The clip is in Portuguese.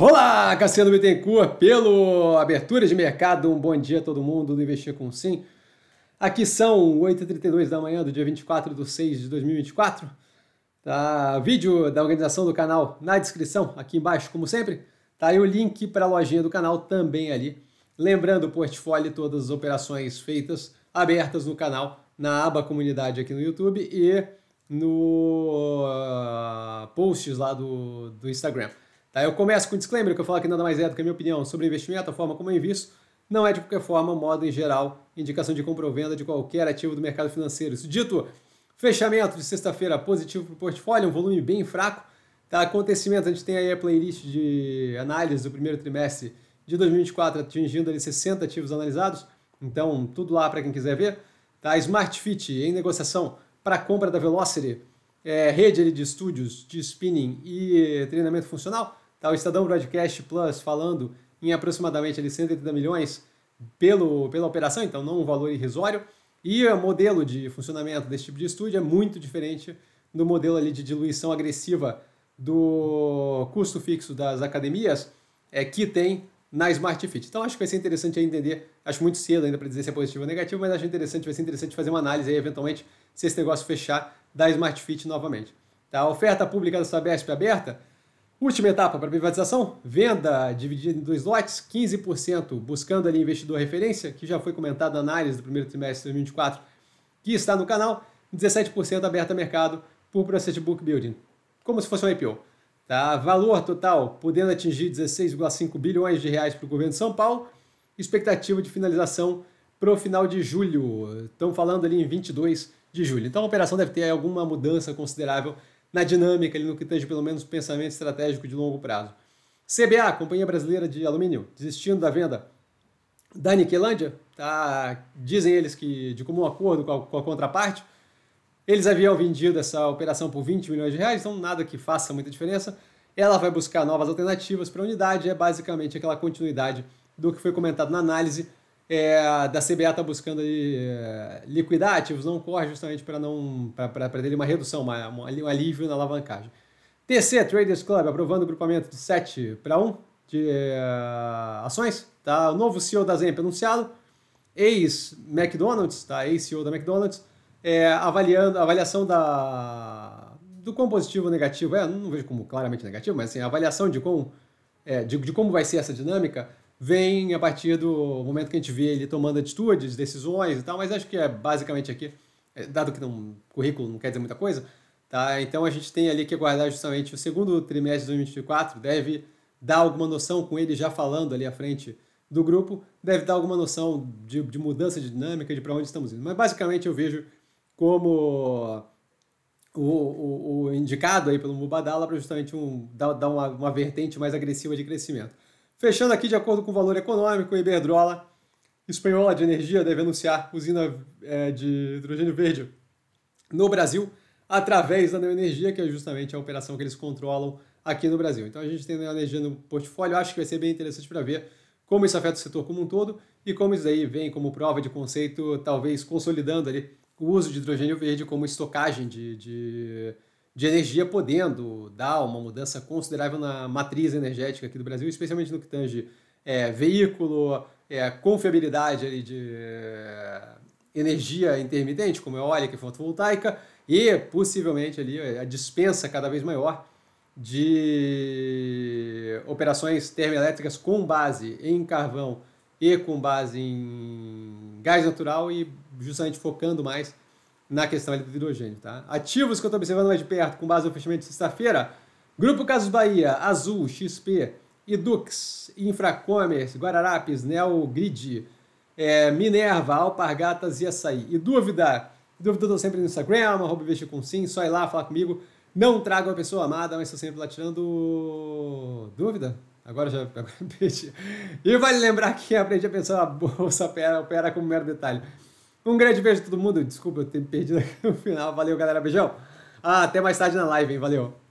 Olá, Cassiano Bittencourt, pelo Abertura de Mercado. Um bom dia a todo mundo do Investir com Sim. Aqui são 8h32 da manhã do dia 24 de 6 de 2024. Tá, vídeo da organização do canal na descrição, aqui embaixo, como sempre. Tá aí o link para a lojinha do canal também ali. Lembrando o portfólio e todas as operações feitas abertas no canal, na aba comunidade aqui no YouTube e no uh, posts lá do, do Instagram. Eu começo com um disclaimer que eu falo que nada mais é do que a minha opinião sobre investimento, a forma como eu invisto, não é de qualquer forma, modo em geral, indicação de compra ou venda de qualquer ativo do mercado financeiro. Isso dito, fechamento de sexta-feira positivo para o portfólio, um volume bem fraco. Tá? Acontecimento, a gente tem aí a playlist de análise do primeiro trimestre de 2024 atingindo ali 60 ativos analisados. Então, tudo lá para quem quiser ver. Tá? Smart Fit em negociação para compra da Velocity, é, rede ali, de estúdios de spinning e treinamento funcional Tá, o Estadão Broadcast Plus falando em aproximadamente ali, 180 milhões pelo, pela operação, então não um valor irrisório. E o modelo de funcionamento desse tipo de estúdio é muito diferente do modelo ali de diluição agressiva do custo fixo das academias é, que tem na Smart Fit. Então acho que vai ser interessante entender, acho muito cedo ainda para dizer se é positivo ou negativo, mas acho interessante, vai ser interessante fazer uma análise aí eventualmente se esse negócio fechar da Smart Fit novamente. Tá, a oferta pública da Sabesp aberta, Última etapa para privatização, venda dividida em dois lotes, 15%, buscando ali investidor referência, que já foi comentado na análise do primeiro trimestre de 2024, que está no canal, 17% aberta a mercado por processo de book building, como se fosse um IPO. Tá? Valor total podendo atingir 16,5 bilhões de reais para o governo de São Paulo, expectativa de finalização para o final de julho, estão falando ali em 22 de julho. Então a operação deve ter alguma mudança considerável na dinâmica, ali no que tange pelo menos pensamento estratégico de longo prazo. CBA, Companhia Brasileira de Alumínio, desistindo da venda da Niquelândia, tá, dizem eles que de comum acordo com a, com a contraparte, eles haviam vendido essa operação por 20 milhões de reais, então nada que faça muita diferença. Ela vai buscar novas alternativas para a unidade, é basicamente aquela continuidade do que foi comentado na análise, é, da CBA está buscando ali, é, liquidar ativos não corre justamente para não para ter uma redução, uma, uma, um alívio na alavancagem. TC Traders Club aprovando o grupamento de 7 para 1 de é, ações. Tá? O novo CEO da Zemp anunciado, ex-McDonald's, tá? ex-CEO da McDonald's, é, avaliando, avaliação da, do quão positivo ou negativo é, não vejo como claramente negativo, mas assim, a avaliação de, quão, é, de, de como vai ser essa dinâmica vem a partir do momento que a gente vê ele tomando atitudes, decisões e tal, mas acho que é basicamente aqui, é, dado que não, currículo não quer dizer muita coisa, tá? Então a gente tem ali que aguardar justamente o segundo trimestre de 2024, deve dar alguma noção com ele já falando ali à frente do grupo, deve dar alguma noção de, de mudança de dinâmica, de para onde estamos indo. Mas basicamente eu vejo como o, o, o indicado aí pelo Mubadala para justamente um, dar, dar uma, uma vertente mais agressiva de crescimento. Fechando aqui de acordo com o valor econômico, a Iberdrola espanhola de energia deve anunciar usina é, de hidrogênio verde no Brasil através da Neoenergia, que é justamente a operação que eles controlam aqui no Brasil. Então a gente tem Neoenergia no portfólio, acho que vai ser bem interessante para ver como isso afeta o setor como um todo e como isso aí vem como prova de conceito, talvez consolidando ali o uso de hidrogênio verde como estocagem de, de de energia podendo dar uma mudança considerável na matriz energética aqui do Brasil, especialmente no que tange é, veículo, é, confiabilidade ali de é, energia intermitente, como eólica e fotovoltaica, e possivelmente ali é, a dispensa cada vez maior de operações termoelétricas com base em carvão e com base em gás natural e justamente focando mais na questão do hidrogênio, tá? Ativos que eu estou observando mais de perto, com base no fechamento de sexta-feira, Grupo Casos Bahia, Azul, XP, Edux, Infracommerce, Guararapes, Neogrid, é, Minerva, Alpargatas e Açaí. E dúvida? Dúvida eu tô sempre no Instagram, arroba investir com sim, só ir lá falar comigo. Não traga uma pessoa amada, mas estou sempre lá tirando dúvida. Agora já agora perdi. E vale lembrar que quem aprende a pensar a bolsa opera, opera como um mero detalhe. Um grande beijo a todo mundo. Desculpa eu ter perdido no final. Valeu, galera. Beijão. Ah, até mais tarde na live, hein? Valeu.